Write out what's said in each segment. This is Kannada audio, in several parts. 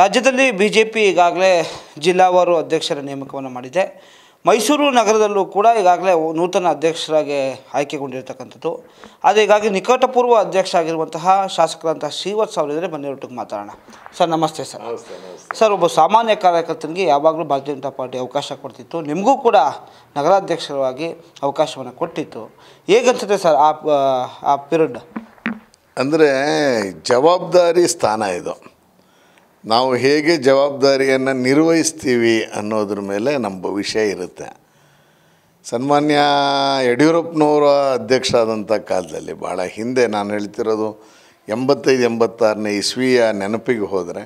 ರಾಜ್ಯದಲ್ಲಿ ಬಿ ಜೆ ಪಿ ಈಗಾಗಲೇ ಜಿಲ್ಲಾವಾರು ಅಧ್ಯಕ್ಷರ ನೇಮಕವನ್ನು ಮಾಡಿದೆ ಮೈಸೂರು ನಗರದಲ್ಲೂ ಕೂಡ ಈಗಾಗಲೇ ನೂತನ ಅಧ್ಯಕ್ಷರಾಗಿ ಆಯ್ಕೆಗೊಂಡಿರತಕ್ಕಂಥದ್ದು ಆದರೆ ಈಗಾಗಲೇ ನಿಕಟಪೂರ್ವ ಅಧ್ಯಕ್ಷ ಆಗಿರುವಂತಹ ಶಾಸಕರಂತಹ ಶ್ರೀವತ್ಸ ಅವರಿದ್ದರೆ ಬನ್ನಿ ಮಾತಾಡೋಣ ಸರ್ ನಮಸ್ತೆ ಸರ್ ಸರ್ ಒಬ್ಬ ಸಾಮಾನ್ಯ ಕಾರ್ಯಕರ್ತನಿಗೆ ಯಾವಾಗಲೂ ಭಾರತೀಯ ಜನತಾ ಪಾರ್ಟಿ ಅವಕಾಶ ಕೊಡ್ತಿತ್ತು ನಿಮಗೂ ಕೂಡ ನಗರಾಧ್ಯಕ್ಷರವಾಗಿ ಅವಕಾಶವನ್ನು ಕೊಟ್ಟಿತ್ತು ಹೇಗನ್ಸುತ್ತೆ ಸರ್ ಆ ಆ ಪಿರಿಯಡ್ ಅಂದರೆ ಜವಾಬ್ದಾರಿ ಸ್ಥಾನ ಇದು ನಾವು ಹೇಗೆ ಜವಾಬ್ದಾರಿಯನ್ನು ನಿರ್ವಹಿಸ್ತೀವಿ ಅನ್ನೋದ್ರ ಮೇಲೆ ನಮ್ಮ ಭವಿಷ್ಯ ಇರುತ್ತೆ ಸನ್ಮಾನ್ಯ ಯಡಿಯೂರಪ್ಪನವರ ಆದಂಥ ಕಾಲದಲ್ಲಿ ಭಾಳ ಹಿಂದೆ ನಾನು ಹೇಳ್ತಿರೋದು ಎಂಬತ್ತೈದು ಎಂಬತ್ತಾರನೇ ಇಸ್ವಿಯ ನೆನಪಿಗೆ ಹೋದರೆ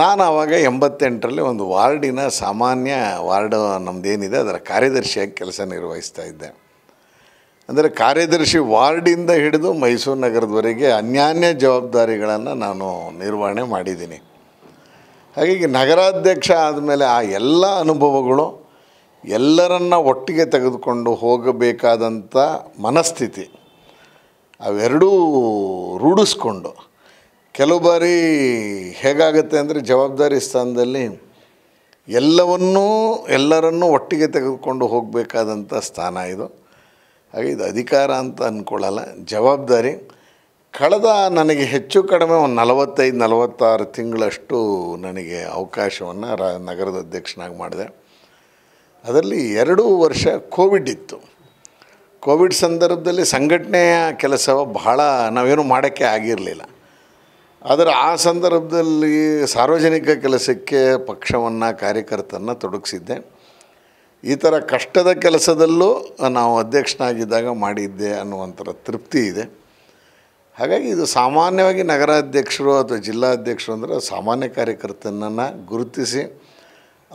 ನಾನು ಆವಾಗ ಎಂಬತ್ತೆಂಟರಲ್ಲಿ ಒಂದು ವಾರ್ಡಿನ ಸಾಮಾನ್ಯ ವಾರ್ಡ್ ನಮ್ಮದೇನಿದೆ ಅದರ ಕಾರ್ಯದರ್ಶಿಯಾಗಿ ಕೆಲಸ ನಿರ್ವಹಿಸ್ತಾ ಇದ್ದೆ ಅಂದರೆ ಕಾರ್ಯದರ್ಶಿ ವಾರ್ಡಿಂದ ಹಿಡಿದು ಮೈಸೂರು ನಗರದವರೆಗೆ ಅನ್ಯಾನ್ಯ ಜವಾಬ್ದಾರಿಗಳನ್ನು ನಾನು ನಿರ್ವಹಣೆ ಮಾಡಿದ್ದೀನಿ ಹಾಗಾಗಿ ನಗರಾಧ್ಯಕ್ಷ ಆದಮೇಲೆ ಆ ಎಲ್ಲ ಅನುಭವಗಳು ಎಲ್ಲರನ್ನ ಒಟ್ಟಿಗೆ ತೆಗೆದುಕೊಂಡು ಹೋಗಬೇಕಾದಂಥ ಮನಸ್ಥಿತಿ ಅವೆರಡೂ ರೂಢಿಸ್ಕೊಂಡು ಕೆಲವು ಬಾರಿ ಹೇಗಾಗುತ್ತೆ ಅಂದರೆ ಜವಾಬ್ದಾರಿ ಸ್ಥಾನದಲ್ಲಿ ಎಲ್ಲವನ್ನೂ ಎಲ್ಲರನ್ನೂ ಒಟ್ಟಿಗೆ ತೆಗೆದುಕೊಂಡು ಹೋಗಬೇಕಾದಂಥ ಸ್ಥಾನ ಇದು ಹಾಗೆ ಇದು ಅಧಿಕಾರ ಅಂತ ಅಂದ್ಕೊಳ್ಳಲ್ಲ ಜವಾಬ್ದಾರಿ ಕಳೆದ ನನಗೆ ಹೆಚ್ಚು ಕಡಿಮೆ ಒಂದು ನಲವತ್ತೈದು ನಲವತ್ತಾರು ತಿಂಗಳಷ್ಟು ನನಗೆ ಅವಕಾಶವನ್ನು ರ ನಗರದ ಅಧ್ಯಕ್ಷನಾಗಿ ಮಾಡಿದೆ ಅದರಲ್ಲಿ ಎರಡು ವರ್ಷ ಕೋವಿಡ್ ಇತ್ತು ಕೋವಿಡ್ ಸಂದರ್ಭದಲ್ಲಿ ಸಂಘಟನೆಯ ಕೆಲಸ ಬಹಳ ನಾವೇನು ಮಾಡೋಕ್ಕೆ ಆಗಿರಲಿಲ್ಲ ಆದರೆ ಆ ಸಂದರ್ಭದಲ್ಲಿ ಸಾರ್ವಜನಿಕ ಕೆಲಸಕ್ಕೆ ಪಕ್ಷವನ್ನು ಕಾರ್ಯಕರ್ತರನ್ನು ತೊಡಗಿಸಿದ್ದೆ ಈ ಥರ ಕಷ್ಟದ ಕೆಲಸದಲ್ಲೂ ನಾವು ಅಧ್ಯಕ್ಷನಾಗಿದ್ದಾಗ ಮಾಡಿದ್ದೆ ಅನ್ನುವಂಥರ ತೃಪ್ತಿ ಇದೆ ಹಾಗಾಗಿ ಇದು ಸಾಮಾನ್ಯವಾಗಿ ನಗರಾಧ್ಯಕ್ಷರು ಅಥವಾ ಜಿಲ್ಲಾಧ್ಯಕ್ಷರು ಅಂದರೆ ಸಾಮಾನ್ಯ ಕಾರ್ಯಕರ್ತನನ್ನು ಗುರುತಿಸಿ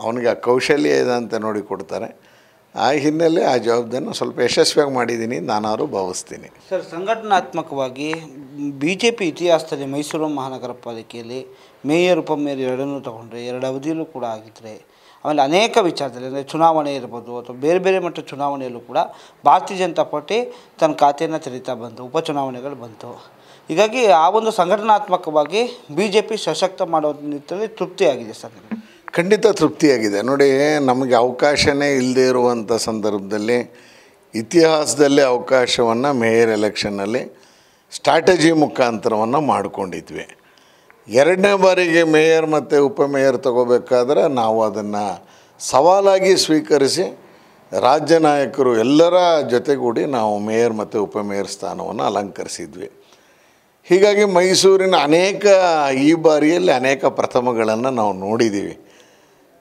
ಅವನಿಗೆ ಆ ಕೌಶಲ್ಯ ಇದೆ ಅಂತ ನೋಡಿ ಕೊಡ್ತಾರೆ ಆ ಹಿನ್ನೆಲೆ ಆ ಜವಾಬ್ದಾರಿನ ಸ್ವಲ್ಪ ಯಶಸ್ವಿಯಾಗಿ ಮಾಡಿದ್ದೀನಿ ನಾನಾರು ಭಾವಿಸ್ತೀನಿ ಸರ್ ಸಂಘಟನಾತ್ಮಕವಾಗಿ ಬಿ ಜೆ ಪಿ ಇತಿಹಾಸದಲ್ಲಿ ಮೈಸೂರು ಮಹಾನಗರ ಪಾಲಿಕೆಯಲ್ಲಿ ಮೇಯರ್ ಉಪಮೇಯರ್ ಎರಡನ್ನೂ ತಗೊಂಡ್ರೆ ಎರಡು ಅವಧಿಯಲ್ಲೂ ಕೂಡ ಆಗಿದ್ದರೆ ಆಮೇಲೆ ಅನೇಕ ವಿಚಾರದಲ್ಲಿ ಅಂದರೆ ಚುನಾವಣೆ ಇರ್ಬೋದು ಅಥವಾ ಬೇರೆ ಬೇರೆ ಮಟ್ಟದ ಚುನಾವಣೆಯಲ್ಲೂ ಕೂಡ ಭಾರತೀಯ ಜನತಾ ಪಾರ್ಟಿ ತನ್ನ ಖಾತೆಯನ್ನು ತೆರೀತಾ ಬಂತು ಉಪಚುನಾವಣೆಗಳು ಬಂತು ಹೀಗಾಗಿ ಆ ಒಂದು ಸಂಘಟನಾತ್ಮಕವಾಗಿ ಬಿ ಜೆ ಪಿ ಸಶಕ್ತ ಮಾಡೋ ನಿಟ್ಟಿನಲ್ಲಿ ತೃಪ್ತಿಯಾಗಿದೆ ಸರ್ ಖಂಡಿತ ತೃಪ್ತಿಯಾಗಿದೆ ನೋಡಿ ನಮಗೆ ಅವಕಾಶವೇ ಇಲ್ಲದೇ ಇರುವಂಥ ಸಂದರ್ಭದಲ್ಲಿ ಇತಿಹಾಸದಲ್ಲೇ ಅವಕಾಶವನ್ನು ಮೇಯರ್ ಎಲೆಕ್ಷನ್ನಲ್ಲಿ ಸ್ಟ್ರಾಟಜಿ ಮುಖಾಂತರವನ್ನು ಮಾಡಿಕೊಂಡಿದ್ವಿ ಎರಡನೇ ಬಾರಿಗೆ ಮೇಯರ್ ಮತ್ತು ಉಪಮೇಯರ್ ತಗೋಬೇಕಾದ್ರೆ ನಾವು ಅದನ್ನು ಸವಾಲಾಗಿ ಸ್ವೀಕರಿಸಿ ರಾಜ್ಯ ನಾಯಕರು ಎಲ್ಲರ ಜೊತೆಗೂಡಿ ನಾವು ಮೇಯರ್ ಮತ್ತು ಉಪಮೇಯರ್ ಸ್ಥಾನವನ್ನು ಅಲಂಕರಿಸಿದ್ವಿ ಹೀಗಾಗಿ ಮೈಸೂರಿನ ಅನೇಕ ಈ ಬಾರಿಯಲ್ಲಿ ಅನೇಕ ಪ್ರಥಮಗಳನ್ನು ನಾವು ನೋಡಿದ್ದೀವಿ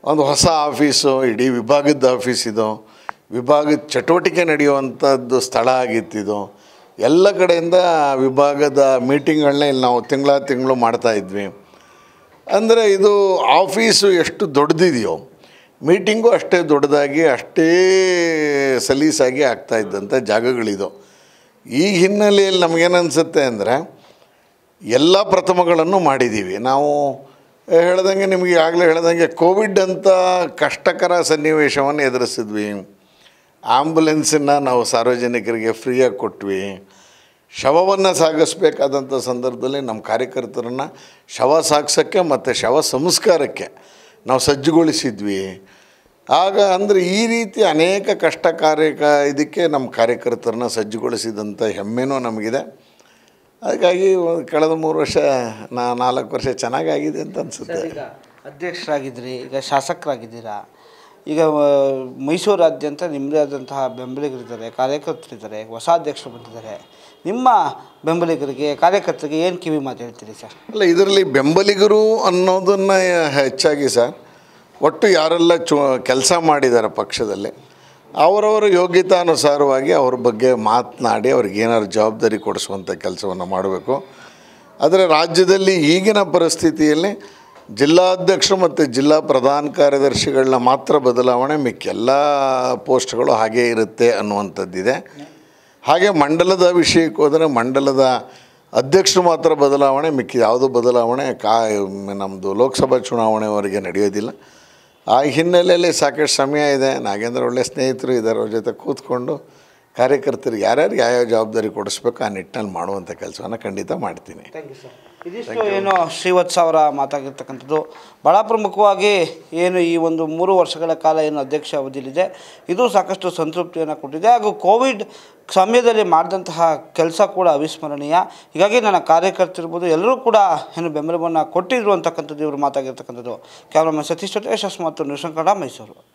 ಒಂದು ಹೊಸ ಆಫೀಸು ಇಡೀ ವಿಭಾಗದ ಆಫೀಸಿದು ವಿಭಾಗದ ಚಟುವಟಿಕೆ ನಡೆಯುವಂಥದ್ದು ಸ್ಥಳ ಆಗಿತ್ತಿದು ಎಲ್ಲ ಕಡೆಯಿಂದ ವಿಭಾಗದ ಮೀಟಿಂಗ್ಗಳನ್ನೇ ಇಲ್ಲಿ ನಾವು ತಿಂಗಳ ತಿಂಗಳು ಮಾಡ್ತಾಯಿದ್ವಿ ಅಂದರೆ ಇದು ಆಫೀಸು ಎಷ್ಟು ದೊಡ್ಡದಿದೆಯೋ ಮೀಟಿಂಗು ಅಷ್ಟೇ ದೊಡ್ಡದಾಗಿ ಅಷ್ಟೇ ಸಲೀಸಾಗಿ ಆಗ್ತಾ ಇದ್ದಂಥ ಜಾಗಗಳಿದು ಈ ಹಿನ್ನೆಲೆಯಲ್ಲಿ ನಮಗೇನಿಸುತ್ತೆ ಅಂದರೆ ಎಲ್ಲ ಪ್ರಥಮಗಳನ್ನು ಮಾಡಿದ್ದೀವಿ ನಾವು ಹೇಳ್ದಂಗೆ ನಿಮಗೆ ಆಗಲೇ ಹೇಳ್ದಂಗೆ ಕೋವಿಡ್ ಅಂತ ಕಷ್ಟಕರ ಸನ್ನಿವೇಶವನ್ನು ಎದುರಿಸಿದ್ವಿ ಆಂಬುಲೆನ್ಸನ್ನು ನಾವು ಸಾರ್ವಜನಿಕರಿಗೆ ಫ್ರೀಯಾಗಿ ಕೊಟ್ವಿ ಶವವನ್ನು ಸಾಗಿಸ್ಬೇಕಾದಂಥ ಸಂದರ್ಭದಲ್ಲಿ ನಮ್ಮ ಕಾರ್ಯಕರ್ತರನ್ನು ಶವ ಸಾಗಿಸೋಕ್ಕೆ ಮತ್ತು ಶವ ಸಂಸ್ಕಾರಕ್ಕೆ ನಾವು ಸಜ್ಜುಗೊಳಿಸಿದ್ವಿ ಆಗ ಅಂದರೆ ಈ ರೀತಿ ಅನೇಕ ಕಷ್ಟ ಕಾರ್ಯಕ ಇದಕ್ಕೆ ನಮ್ಮ ಕಾರ್ಯಕರ್ತರನ್ನ ಸಜ್ಜುಗೊಳಿಸಿದಂಥ ಹೆಮ್ಮೆನೂ ನಮಗಿದೆ ಅದಕ್ಕಾಗಿ ಕಳೆದ ಮೂರು ವರ್ಷ ನಾ ನಾಲ್ಕು ವರ್ಷ ಚೆನ್ನಾಗಾಗಿದೆ ಅಂತ ಅನಿಸುತ್ತೆ ಈಗ ಅಧ್ಯಕ್ಷರಾಗಿದ್ರಿ ಈಗ ಶಾಸಕರಾಗಿದ್ದೀರಾ ಈಗ ಮೈಸೂರು ನಿಮ್ಮದೇ ಆದಂತಹ ಬೆಂಬಲಿಗರಿದ್ದಾರೆ ಕಾರ್ಯಕರ್ತರಿದ್ದಾರೆ ಹೊಸ ಅಧ್ಯಕ್ಷರು ಬಂದಿದ್ದಾರೆ ನಿಮ್ಮ ಬೆಂಬಲಿಗರಿಗೆ ಕಾರ್ಯಕರ್ತರಿಗೆ ಏನು ಕಿವಿ ಮಾತು ಹೇಳ್ತೀರಿ ಸರ್ ಅಲ್ಲ ಇದರಲ್ಲಿ ಬೆಂಬಲಿಗರು ಅನ್ನೋದನ್ನು ಹೆಚ್ಚಾಗಿ ಸರ್ ಒಟ್ಟು ಯಾರೆಲ್ಲ ಚು ಕೆಲಸ ಮಾಡಿದ್ದಾರೆ ಪಕ್ಷದಲ್ಲಿ ಅವರವರ ಯೋಗ್ಯತಾನುಸಾರವಾಗಿ ಅವ್ರ ಬಗ್ಗೆ ಮಾತನಾಡಿ ಏನಾದ್ರು ಜವಾಬ್ದಾರಿ ಕೊಡಿಸುವಂಥ ಕೆಲಸವನ್ನು ಮಾಡಬೇಕು ಆದರೆ ರಾಜ್ಯದಲ್ಲಿ ಈಗಿನ ಪರಿಸ್ಥಿತಿಯಲ್ಲಿ ಜಿಲ್ಲಾಧ್ಯಕ್ಷರು ಮತ್ತು ಜಿಲ್ಲಾ ಪ್ರಧಾನ ಕಾರ್ಯದರ್ಶಿಗಳನ್ನ ಮಾತ್ರ ಬದಲಾವಣೆ ಮಿಕ್ಕೆಲ್ಲ ಪೋಸ್ಟ್ಗಳು ಹಾಗೇ ಇರುತ್ತೆ ಅನ್ನುವಂಥದ್ದಿದೆ ಹಾಗೆ ಮಂಡಲದ ವಿಷಯಕ್ಕೆ ಹೋದರೆ ಮಂಡಲದ ಅಧ್ಯಕ್ಷರು ಮಾತ್ರ ಬದಲಾವಣೆ ಮಿಕ್ಕ ಯಾವುದೂ ಬದಲಾವಣೆ ಕಾ ನಮ್ಮದು ಲೋಕಸಭಾ ಚುನಾವಣೆವರೆಗೆ ನಡೆಯೋದಿಲ್ಲ ಆ ಹಿನ್ನೆಲೆಯಲ್ಲಿ ಸಾಕಷ್ಟು ಸಮಯ ಇದೆ ನಾಗೇಂದ್ರ ಒಳ್ಳೆಯ ಸ್ನೇಹಿತರು ಇದರ ಜೊತೆ ಕೂತ್ಕೊಂಡು ಕಾರ್ಯಕರ್ತರಿಗೆ ಯಾರ್ಯಾರು ಯಾವ್ಯಾವ ಜವಾಬ್ದಾರಿ ಕೊಡಿಸ್ಬೇಕು ಆ ನಿಟ್ಟಿನಲ್ಲಿ ಮಾಡುವಂಥ ಕೆಲಸವನ್ನು ಖಂಡಿತ ಮಾಡ್ತೀನಿ ಇದಿಷ್ಟು ಏನು ಶ್ರೀವತ್ಸ ಅವರ ಮಾತಾಗಿರ್ತಕ್ಕಂಥದ್ದು ಬಹಳ ಪ್ರಮುಖವಾಗಿ ಏನು ಈ ಒಂದು ಮೂರು ವರ್ಷಗಳ ಕಾಲ ಏನು ಅಧ್ಯಕ್ಷ ಅವಧಿಯಲ್ಲಿದೆ ಇದು ಸಾಕಷ್ಟು ಸಂತೃಪ್ತಿಯನ್ನು ಕೊಟ್ಟಿದೆ ಹಾಗೂ ಕೋವಿಡ್ ಸಮಯದಲ್ಲಿ ಮಾಡಿದಂತಹ ಕೆಲಸ ಕೂಡ ಅವಿಸ್ಮರಣೀಯ ಹೀಗಾಗಿ ನನ್ನ ಕಾರ್ಯಕರ್ತರಿರ್ಬೋದು ಎಲ್ಲರೂ ಕೂಡ ಏನು ಬೆಂಬಲವನ್ನು ಕೊಟ್ಟಿದ್ರು ಅಂತಕ್ಕಂಥದ್ದು ಇವರು ಮಾತಾಗಿರ್ತಕ್ಕಂಥದ್ದು ಕ್ಯಾಮ್ರಾಮನ್ ಸತೀಶ್ ಜೊತೆ ಮತ್ತು ಕನ್ನಡ ಮೈಸೂರು